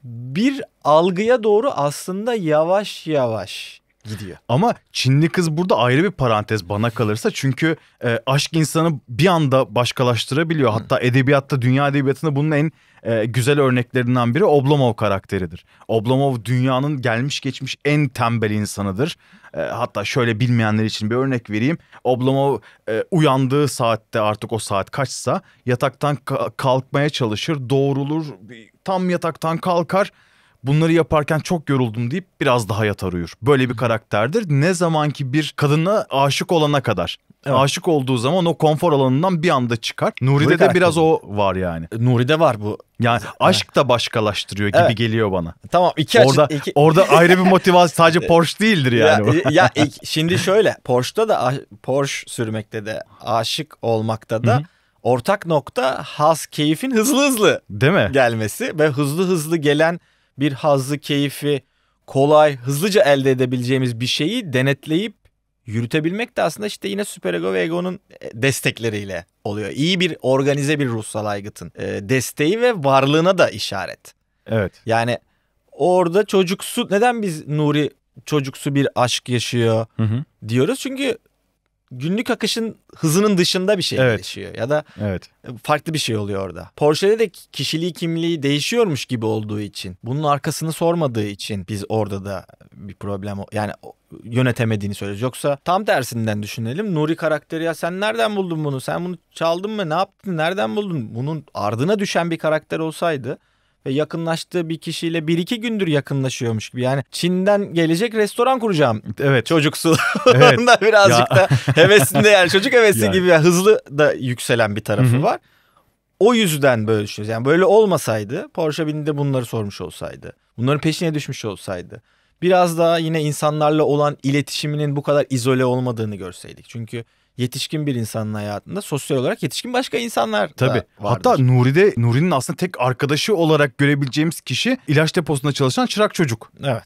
bir algıya doğru aslında yavaş yavaş gidiyor. Ama Çinli kız burada ayrı bir parantez bana kalırsa çünkü e, aşk insanı bir anda başkalaştırabiliyor. Hatta edebiyatta, dünya edebiyatında bunun en e, güzel örneklerinden biri Oblomov karakteridir. Oblomov dünyanın gelmiş geçmiş en tembel insanıdır. E, hatta şöyle bilmeyenler için bir örnek vereyim. Oblomov e, uyandığı saatte artık o saat kaçsa yataktan ka- kalkmaya çalışır, doğrulur, tam yataktan kalkar bunları yaparken çok yoruldum deyip biraz daha yatar uyur. Böyle bir karakterdir. Ne zamanki bir kadına aşık olana kadar. Evet. Aşık olduğu zaman o konfor alanından bir anda çıkar. Nuri'de de biraz o var yani. E, Nuri'de var bu. Yani aşk da başkalaştırıyor gibi evet. geliyor bana. Tamam iki açı, orada açık, iki... orada ayrı bir motivasyon sadece [laughs] Porsche değildir yani. E, ya, ya [laughs] şimdi şöyle Porsche'da da Porsche sürmekte de aşık olmakta da Hı-hı Ortak nokta haz keyfin hızlı hızlı değil mi? Gelmesi ve hızlı hızlı gelen bir hazlı keyfi kolay, hızlıca elde edebileceğimiz bir şeyi denetleyip yürütebilmek de aslında işte yine süper ego ve egonun e, destekleriyle oluyor. İyi bir organize bir ruhsal aygıtın e, desteği ve varlığına da işaret. Evet. Yani orada çocuksu neden biz Nuri çocuksu bir aşk yaşıyor hı hı. diyoruz? Çünkü günlük akışın hızının dışında bir şey evet. gelişiyor ya da evet. farklı bir şey oluyor orada. Porsche'de de kişiliği kimliği değişiyormuş gibi olduğu için bunun arkasını sormadığı için biz orada da bir problem yani yönetemediğini söylüyoruz. Yoksa tam tersinden düşünelim. Nuri karakteri ya sen nereden buldun bunu? Sen bunu çaldın mı? Ne yaptın? Nereden buldun? Bunun ardına düşen bir karakter olsaydı ve yakınlaştığı bir kişiyle bir iki gündür yakınlaşıyormuş gibi. Yani Çin'den gelecek restoran kuracağım. Evet. Çocuksu. [laughs] Evet. birazcık ya. da hevesinde yani çocuk hevesi yani. gibi hızlı da yükselen bir tarafı Hı-hı. var. O yüzden böyle düşünüyoruz. Yani böyle olmasaydı Porsche binde bunları sormuş olsaydı. Bunların peşine düşmüş olsaydı. Biraz daha yine insanlarla olan iletişiminin bu kadar izole olmadığını görseydik. Çünkü yetişkin bir insanın hayatında sosyal olarak yetişkin başka insanlar Tabii. da vardır. Hatta Nuri'de Nuri'nin aslında tek arkadaşı olarak görebileceğimiz kişi ilaç deposunda çalışan çırak çocuk. Evet.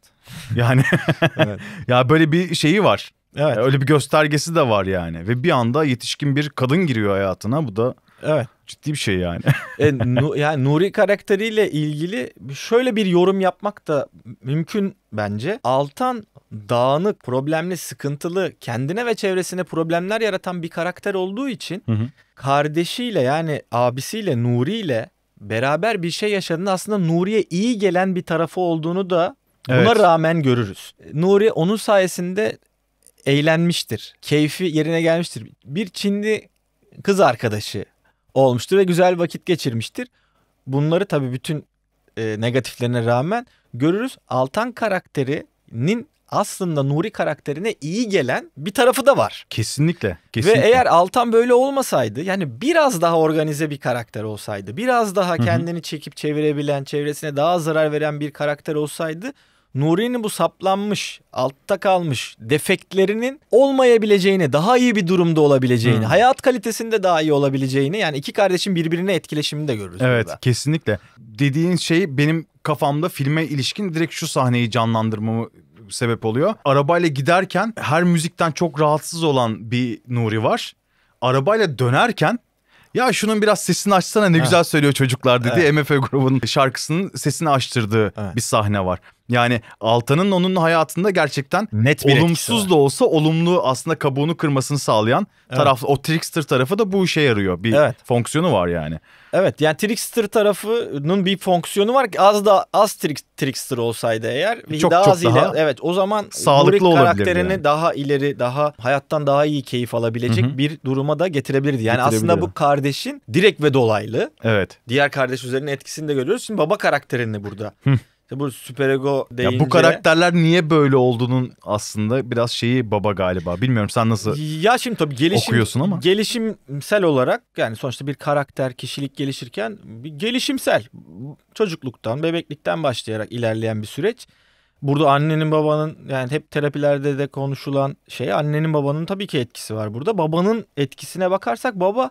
Yani [laughs] evet. [laughs] ya böyle bir şeyi var. Evet. Öyle bir göstergesi de var yani ve bir anda yetişkin bir kadın giriyor hayatına. Bu da Evet ciddi bir şey yani. e, nu, yani Nuri karakteriyle ilgili şöyle bir yorum yapmak da mümkün bence. Altan dağınık, problemli, sıkıntılı, kendine ve çevresine problemler yaratan bir karakter olduğu için hı hı. kardeşiyle yani abisiyle Nuri ile beraber bir şey yaşadığında aslında Nuri'ye iyi gelen bir tarafı olduğunu da buna evet. rağmen görürüz. Nuri onun sayesinde eğlenmiştir. Keyfi yerine gelmiştir. Bir Çinli kız arkadaşı olmuştur ve güzel vakit geçirmiştir. Bunları tabii bütün e, negatiflerine rağmen görürüz. Altan karakterinin aslında Nuri karakterine iyi gelen bir tarafı da var. Kesinlikle. kesinlikle. Ve eğer Altan böyle olmasaydı yani biraz daha organize bir karakter olsaydı, biraz daha kendini Hı-hı. çekip çevirebilen, çevresine daha zarar veren bir karakter olsaydı Nuri'nin bu saplanmış, altta kalmış defektlerinin olmayabileceğini, daha iyi bir durumda olabileceğini, hmm. hayat kalitesinde daha iyi olabileceğini yani iki kardeşin birbirine etkileşimini de görürüz Evet, burada. kesinlikle. Dediğin şey benim kafamda filme ilişkin direkt şu sahneyi canlandırmamı sebep oluyor. Arabayla giderken her müzikten çok rahatsız olan bir Nuri var. Arabayla dönerken ya şunun biraz sesini açsana ne ha. güzel söylüyor çocuklar dedi. Evet. MFÖ grubunun şarkısının sesini açtırdığı evet. bir sahne var. Yani Altan'ın onun hayatında gerçekten net bir olumsuz da olsa olumlu aslında kabuğunu kırmasını sağlayan evet. taraf o trickster tarafı da bu işe yarıyor. Bir evet. fonksiyonu var yani. Evet yani trickster tarafının bir fonksiyonu var ki az da az trick, trickster olsaydı eğer çok, daha az ile, evet o zaman sağlıklı Burik karakterini yani. daha ileri daha hayattan daha iyi keyif alabilecek Hı-hı. bir duruma da getirebilirdi. Yani aslında bu kardeşin direkt ve dolaylı evet. diğer kardeş üzerine etkisini de görüyoruz. Şimdi baba karakterini burada Hı. İşte bu süper deyince... Ya bu karakterler niye böyle olduğunun aslında biraz şeyi baba galiba. Bilmiyorum sen nasıl Ya şimdi tabii gelişim, okuyorsun ama. Gelişimsel olarak yani sonuçta bir karakter kişilik gelişirken bir gelişimsel çocukluktan bebeklikten başlayarak ilerleyen bir süreç. Burada annenin babanın yani hep terapilerde de konuşulan şey annenin babanın tabii ki etkisi var burada. Babanın etkisine bakarsak baba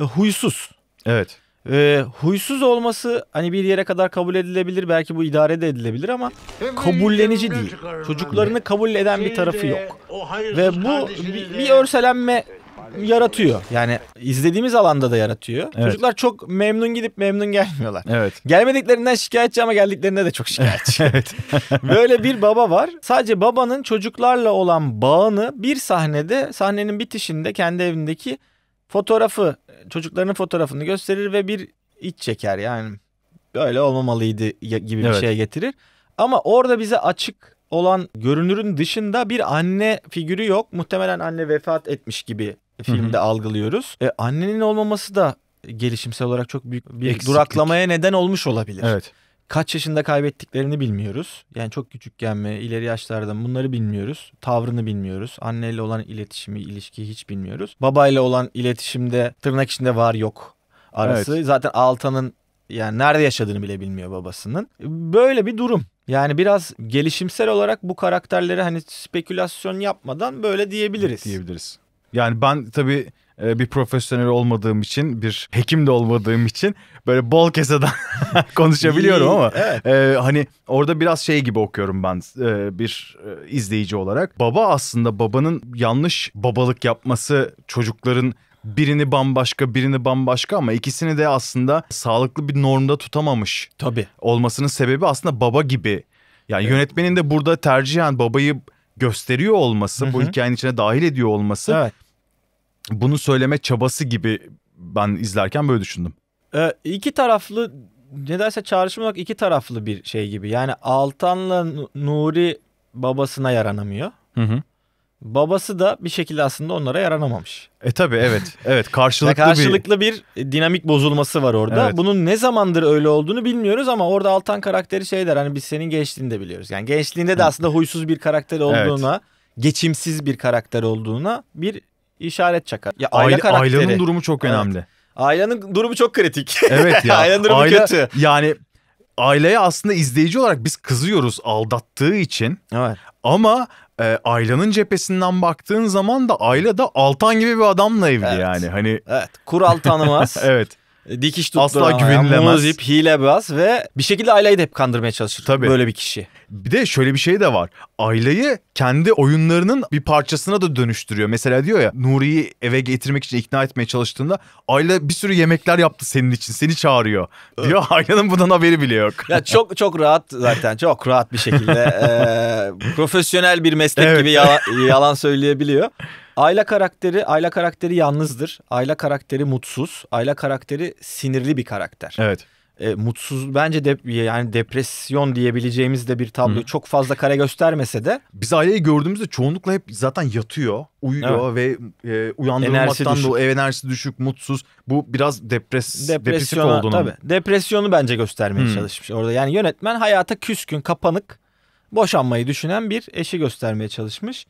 e, huysuz. Evet. E, huysuz olması hani bir yere kadar kabul edilebilir. Belki bu idare de edilebilir ama kabullenici değil. Çocuklarını kabul eden bir şey tarafı yok. Ve bu bir, bir örselenme yaratıyor. Yani izlediğimiz alanda da yaratıyor. Evet. Çocuklar çok memnun gidip memnun gelmiyorlar. Evet. Gelmediklerinden şikayetçi ama geldiklerinde de çok şikayetçi. [laughs] evet. [laughs] Böyle bir baba var. Sadece babanın çocuklarla olan bağını bir sahnede sahnenin bitişinde kendi evindeki fotoğrafı çocuklarının fotoğrafını gösterir ve bir iç çeker yani böyle olmamalıydı gibi bir evet. şeye getirir. Ama orada bize açık olan görünürün dışında bir anne figürü yok. Muhtemelen anne vefat etmiş gibi filmde Hı-hı. algılıyoruz. E, annenin olmaması da gelişimsel olarak çok büyük bir Eksiklik. duraklamaya neden olmuş olabilir. Evet. Kaç yaşında kaybettiklerini bilmiyoruz. Yani çok küçükken mi, ileri yaşlarda mı? bunları bilmiyoruz. Tavrını bilmiyoruz. Anneyle olan iletişimi, ilişkiyi hiç bilmiyoruz. Babayla olan iletişimde tırnak içinde var yok arası. Evet. Zaten Altan'ın yani nerede yaşadığını bile bilmiyor babasının. Böyle bir durum. Yani biraz gelişimsel olarak bu karakterleri hani spekülasyon yapmadan böyle diyebiliriz. Diyebiliriz. Yani ben tabii ee, bir profesyonel olmadığım için, bir hekim de olmadığım için böyle bol keseden [laughs] konuşabiliyorum ama evet. e, hani orada biraz şey gibi okuyorum ben e, bir e, izleyici olarak. Baba aslında babanın yanlış babalık yapması çocukların birini bambaşka birini bambaşka ama ikisini de aslında sağlıklı bir normda tutamamış. Tabii. Olmasının sebebi aslında baba gibi. Yani evet. yönetmenin de burada tercihen babayı gösteriyor olması, Hı-hı. bu hikayenin içine dahil ediyor olması evet bunu söyleme çabası gibi ben izlerken böyle düşündüm. Ee, iki taraflı nedense çağrışmak iki taraflı bir şey gibi. Yani Altan'la Nuri babasına yaranamıyor. Hı hı. Babası da bir şekilde aslında onlara yaranamamış. E tabi evet. Evet karşılıklı, yani karşılıklı bir... bir dinamik bozulması var orada. Evet. Bunun ne zamandır öyle olduğunu bilmiyoruz ama orada Altan karakteri şey der hani biz senin gençliğinde biliyoruz. Yani gençliğinde de aslında huysuz bir karakter olduğuna, evet. geçimsiz bir karakter olduğuna bir işaret çakar. Ya aile, aile Ailenin durumu çok önemli. Evet. Ailenin durumu çok kritik. Evet [laughs] ya. ailenin durumu aile, kötü. Yani aileye aslında izleyici olarak biz kızıyoruz aldattığı için. Evet. Ama e, Ayla'nın cephesinden baktığın zaman da Ayla da Altan gibi bir adamla evli evet. yani. Hani Evet. Kural tanımaz. [laughs] evet. E, dikiş tutturan, Asla güvenilemez. Muzip, hilebaz ve bir şekilde aileyi de hep kandırmaya çalışır Tabii. böyle bir kişi. Bir de şöyle bir şey de var. Aileyi kendi oyunlarının bir parçasına da dönüştürüyor. Mesela diyor ya Nuri'yi eve getirmek için ikna etmeye çalıştığında aile bir sürü yemekler yaptı senin için. Seni çağırıyor. Diyor ailenin [laughs] bundan haberi bile yok. ya çok çok rahat zaten. Çok rahat bir şekilde. [laughs] e, profesyonel bir meslek evet. gibi yalan, yalan söyleyebiliyor. Ayla karakteri, Ayla karakteri yalnızdır. Ayla karakteri mutsuz. Ayla karakteri sinirli bir karakter. Evet. E, mutsuz bence de yani depresyon diyebileceğimiz de bir tablo. Çok fazla kare göstermese de biz aileyi gördüğümüzde çoğunlukla hep zaten yatıyor, uyuyor evet. ve e, uyandırılmaktan enerjisi dolayı enerjisi düşük, mutsuz. Bu biraz depres depresif olduğunu. Tabii. Depresyonu bence göstermeye Hı. çalışmış orada. Yani yönetmen hayata küskün, kapanık, boşanmayı düşünen bir eşi göstermeye çalışmış.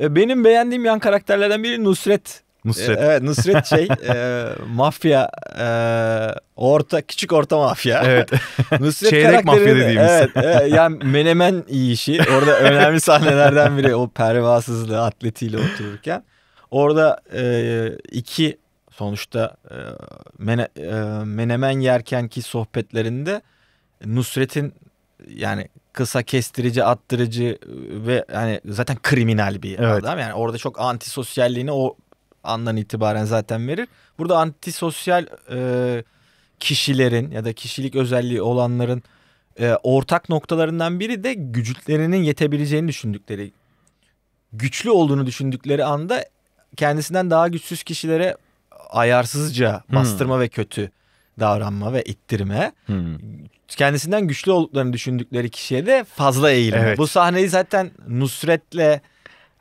E, benim beğendiğim yan karakterlerden biri Nusret. Nusret. E, evet Nusret şey e, [laughs] mafya e, orta küçük orta mafya. Evet. [laughs] Nusret Çeyrek mafya dediğimiz. Evet, evet [laughs] yani menemen iyi işi. Orada önemli sahnelerden biri o pervasızlığı atletiyle otururken. Orada e, iki sonuçta e, mene, e, menemen yerkenki sohbetlerinde Nusret'in yani kısa kestirici, attırıcı ıı, ve hani zaten kriminal bir evet. adam. Yani orada çok antisosyalliğini o andan itibaren zaten verir. Burada antisosyal e, kişilerin ya da kişilik özelliği olanların e, ortak noktalarından biri de güçlerinin yetebileceğini düşündükleri güçlü olduğunu düşündükleri anda kendisinden daha güçsüz kişilere ayarsızca hmm. bastırma hmm. ve kötü davranma ve ittirme. Hmm. Kendisinden güçlü olduklarını düşündükleri kişiye de fazla eğilme. Evet. Bu sahneyi zaten Nusret'le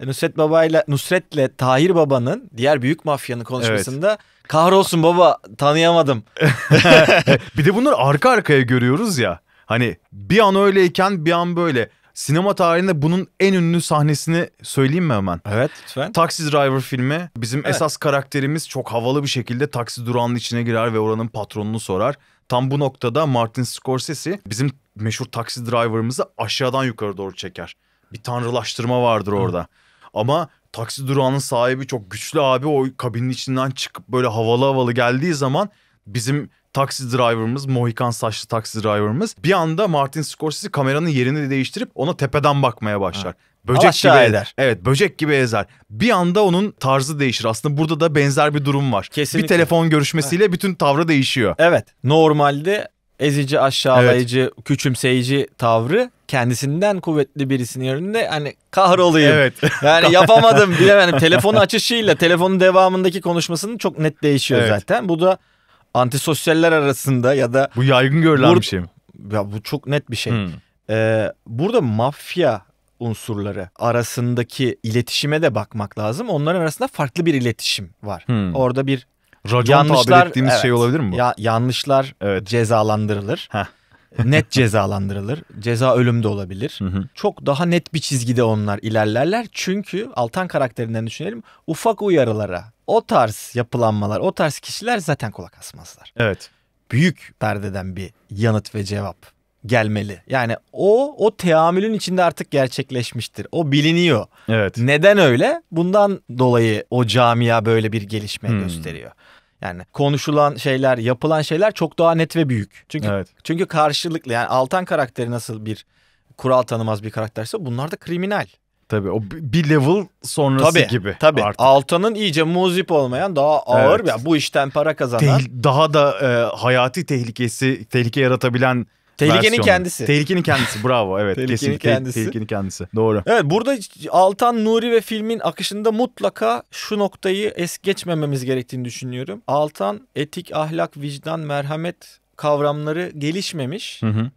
Nusret Baba'yla Nusret'le Tahir Baba'nın diğer büyük mafyanın konuşmasında evet. kahrolsun baba tanıyamadım. [laughs] bir de bunları arka arkaya görüyoruz ya. Hani bir an öyleyken bir an böyle. Sinema tarihinde bunun en ünlü sahnesini söyleyeyim mi hemen? Evet lütfen. Taxi Driver filmi. Bizim evet. esas karakterimiz çok havalı bir şekilde taksi durağının içine girer ve oranın patronunu sorar. Tam bu noktada Martin Scorsese bizim meşhur taksi driver'ımızı aşağıdan yukarı doğru çeker. Bir tanrılaştırma vardır orada. Ama taksi durağının sahibi çok güçlü abi o kabinin içinden çıkıp böyle havalı havalı geldiği zaman bizim taksi driver'ımız, Mohikan saçlı taksi driver'ımız bir anda Martin Scorsese kameranın yerini değiştirip ona tepeden bakmaya başlar. Ha. Böcek Aşağı gibi eder. Evet böcek gibi ezer. Bir anda onun tarzı değişir. Aslında burada da benzer bir durum var. Kesinlikle. Bir telefon görüşmesiyle evet. bütün tavrı değişiyor. Evet. Normalde ezici, aşağılayıcı, evet. küçümseyici tavrı kendisinden kuvvetli birisinin yerinde hani kahrolayım. Evet. Yani yapamadım [laughs] bilemedim. Telefonu açışıyla telefonun devamındaki konuşmasının çok net değişiyor evet. zaten. Bu da antisosyaller arasında ya da... Bu yaygın görülen bur- bir şey mi? Ya bu çok net bir şey. Hmm. Ee, burada mafya unsurları arasındaki iletişime de bakmak lazım. Onların arasında farklı bir iletişim var. Hmm. Orada bir Racon yanlışlar, ettiğimiz şey evet, şey olabilir mi bu? Ya, yanlışlar evet. cezalandırılır. net cezalandırılır. Ceza ölüm de olabilir. Çok daha net bir çizgide onlar ilerlerler. Çünkü Altan karakterinden düşünelim. Ufak uyarılara o tarz yapılanmalar, o tarz kişiler zaten kulak asmazlar. Evet. Büyük perdeden bir yanıt ve cevap gelmeli. Yani o o teamülün içinde artık gerçekleşmiştir. O biliniyor. Evet. Neden öyle? Bundan dolayı o camia böyle bir gelişme hmm. gösteriyor. Yani konuşulan şeyler, yapılan şeyler çok daha net ve büyük. Çünkü evet. çünkü karşılıklı yani Altan karakteri nasıl bir kural tanımaz bir karakterse bunlar da kriminal. Tabii o bir level sonrası tabii, gibi. Tabii artık. Altan'ın iyice muzip olmayan daha ağır evet. ya bu işten para kazanan. Tehl- daha da e, hayati tehlikesi tehlike yaratabilen Tehlikenin versiyonu. kendisi. Tehlikenin kendisi bravo [laughs] evet. tehlikenin kesinlikle. kendisi. Tehlikenin kendisi doğru. Evet burada Altan Nuri ve filmin akışında mutlaka şu noktayı es geçmememiz gerektiğini düşünüyorum. Altan etik, ahlak, vicdan, merhamet kavramları gelişmemiş. Hı hı.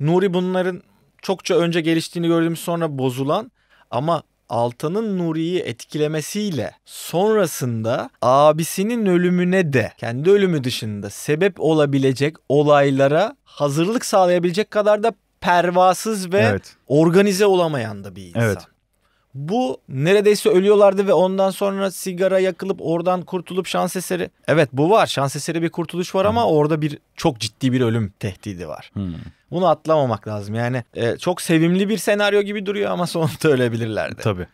Nuri bunların çokça önce geliştiğini gördüğümüz sonra bozulan ama Altan'ın Nuri'yi etkilemesiyle sonrasında abisinin ölümüne de kendi ölümü dışında sebep olabilecek olaylara hazırlık sağlayabilecek kadar da pervasız ve evet. organize olamayan da bir insan. Evet. Bu neredeyse ölüyorlardı ve ondan sonra sigara yakılıp oradan kurtulup şans eseri. Evet bu var şans eseri bir kurtuluş var ama orada bir çok ciddi bir ölüm tehdidi var. Hmm. Bunu atlamamak lazım. Yani e, çok sevimli bir senaryo gibi duruyor ama sonunda [laughs] ölebilirlerdi. Tabii.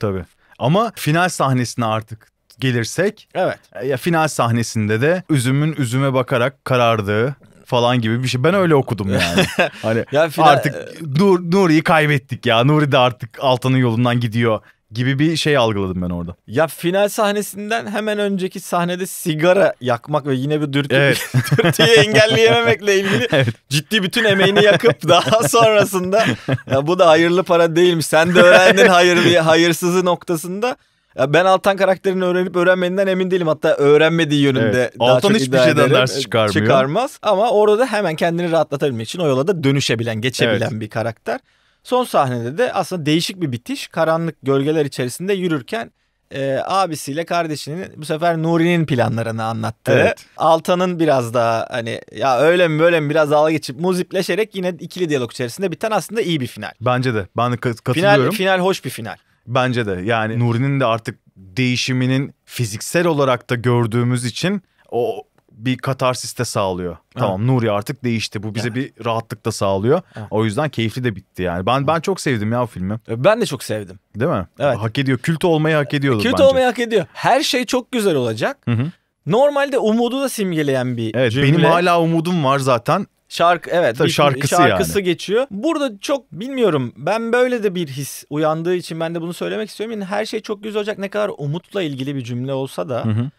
Tabii. Ama final sahnesine artık gelirsek. Evet. E, ya final sahnesinde de üzümün üzüme bakarak karardığı falan gibi bir şey. Ben öyle okudum yani. [laughs] hani ya final... artık Nur, Nuri'yi kaybettik ya. Nuri de artık Altan'ın yolundan gidiyor gibi bir şey algıladım ben orada. Ya final sahnesinden hemen önceki sahnede sigara yakmak ve yine bir dürtü, evet. [laughs] dürtüyü engelleyememekle ilgili [laughs] evet. ciddi bütün emeğini yakıp daha [laughs] sonrasında ya bu da hayırlı para değilmiş. Sen de öğrendin hayırlı hayırsızı noktasında. Ya ben Altan karakterini öğrenip öğrenmediğinden emin değilim. Hatta öğrenmediği yönünde evet. daha Altan çok hiçbir şeyden ders çıkarmıyor. Çıkarmaz ama orada da hemen kendini rahatlatabilmek için o yola da dönüşebilen, geçebilen evet. bir karakter. Son sahnede de aslında değişik bir bitiş. Karanlık gölgeler içerisinde yürürken e, abisiyle kardeşinin bu sefer Nuri'nin planlarını anlattı. Evet. Altan'ın biraz daha hani ya öyle mi böyle mi biraz dalga geçip muzipleşerek yine ikili diyalog içerisinde biten aslında iyi bir final. Bence de. Ben katılıyorum. Final, final hoş bir final. Bence de. Yani Nuri'nin de artık değişiminin fiziksel olarak da gördüğümüz için o bir katarsis de sağlıyor. Evet. Tamam Nuri artık değişti. Bu bize evet. bir rahatlık da sağlıyor. Evet. O yüzden keyifli de bitti yani. Ben evet. ben çok sevdim ya o filmi. E, ben de çok sevdim. Değil mi? Evet. Hak ediyor. Kült olmayı hak ediyordu Kült bence. olmayı hak ediyor. Her şey çok güzel olacak. Hı hı. Normalde umudu da simgeleyen bir evet, cümle. Benim hala umudum var zaten. Şarkı evet Tabii bir, şarkısı, şarkısı yani. geçiyor. Burada çok bilmiyorum ben böyle de bir his uyandığı için ben de bunu söylemek istiyorum. Yani her şey çok güzel olacak ne kadar umutla ilgili bir cümle olsa da hı hı.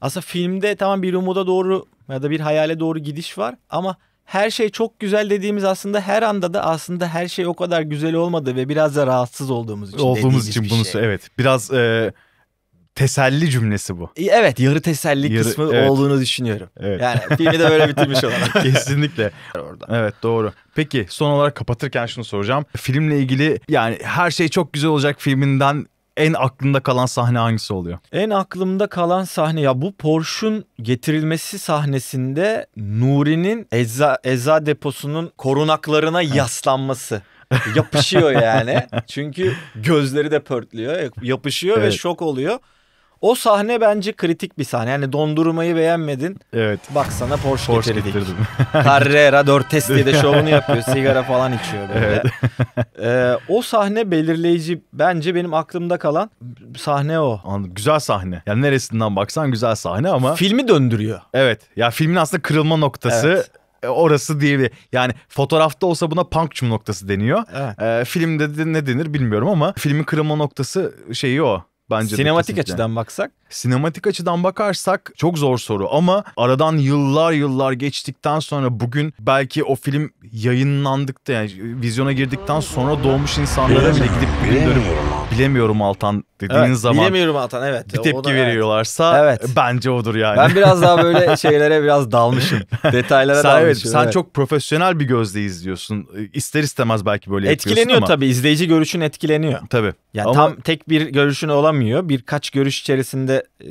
Aslında filmde tamam bir umuda doğru ya da bir hayale doğru gidiş var ama her şey çok güzel dediğimiz aslında her anda da aslında her şey o kadar güzel olmadı ve biraz da rahatsız olduğumuz için olduğumuz için bunu şey. evet biraz e, teselli cümlesi bu. Evet yarı teselli yarı, kısmı evet. olduğunu düşünüyorum. Evet. Yani filmi de böyle bitirmiş [laughs] olan. Kesinlikle. [laughs] Orada. Evet doğru. Peki son olarak kapatırken şunu soracağım. Filmle ilgili yani her şey çok güzel olacak filminden en aklında kalan sahne hangisi oluyor? En aklımda kalan sahne ya bu Porsche'un getirilmesi sahnesinde Nuri'nin eza, eza deposunun korunaklarına yaslanması. Yapışıyor yani. [laughs] Çünkü gözleri de pörtlüyor. Yapışıyor evet. ve şok oluyor. O sahne bence kritik bir sahne. Yani dondurmayı beğenmedin. Evet. Bak sana Porsche, Porsche getirdik. getirdim. [laughs] Carrera 4 test diye de şovunu yapıyor. [laughs] Sigara falan içiyor böyle. Evet. [laughs] ee, o sahne belirleyici bence benim aklımda kalan sahne o. Anladım. Güzel sahne. Yani neresinden baksan güzel sahne ama. Filmi döndürüyor. Evet. Ya filmin aslında kırılma noktası. Evet e, orası diye bir. yani fotoğrafta olsa buna punkçum noktası deniyor. Evet. Ee, filmde de ne denir bilmiyorum ama filmin kırılma noktası şeyi o. Bence Sinematik açıdan baksak Sinematik açıdan bakarsak çok zor soru ama aradan yıllar yıllar geçtikten sonra bugün belki o film yayınlandıkta yani vizyona girdikten sonra doğmuş insanlara bile gidip bilmiyorum. Bilemiyorum Altan dediğin evet, zaman. Bilemiyorum Altan evet. Bir tepki da, veriyorlarsa evet. bence odur yani. Ben biraz daha böyle [laughs] şeylere biraz dalmışım. Detaylara sen, dalmışım. sen evet. çok profesyonel bir gözle izliyorsun. İster istemez belki böyle Etkileniyor ama. tabii izleyici görüşün etkileniyor. Tabii. Yani ama... tam tek bir görüşün olamıyor. Birkaç görüş içerisinde e,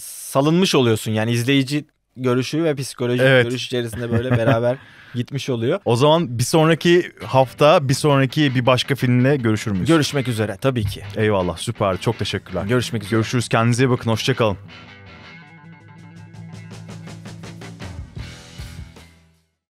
salınmış oluyorsun. Yani izleyici görüşü ve psikolojik evet. görüş içerisinde böyle beraber [laughs] gitmiş oluyor. O zaman bir sonraki hafta bir sonraki bir başka filmle görüşür müyüz? Görüşmek üzere tabii ki. Eyvallah süper çok teşekkürler. Görüşmek üzere. Görüşürüz kendinize iyi bakın hoşçakalın.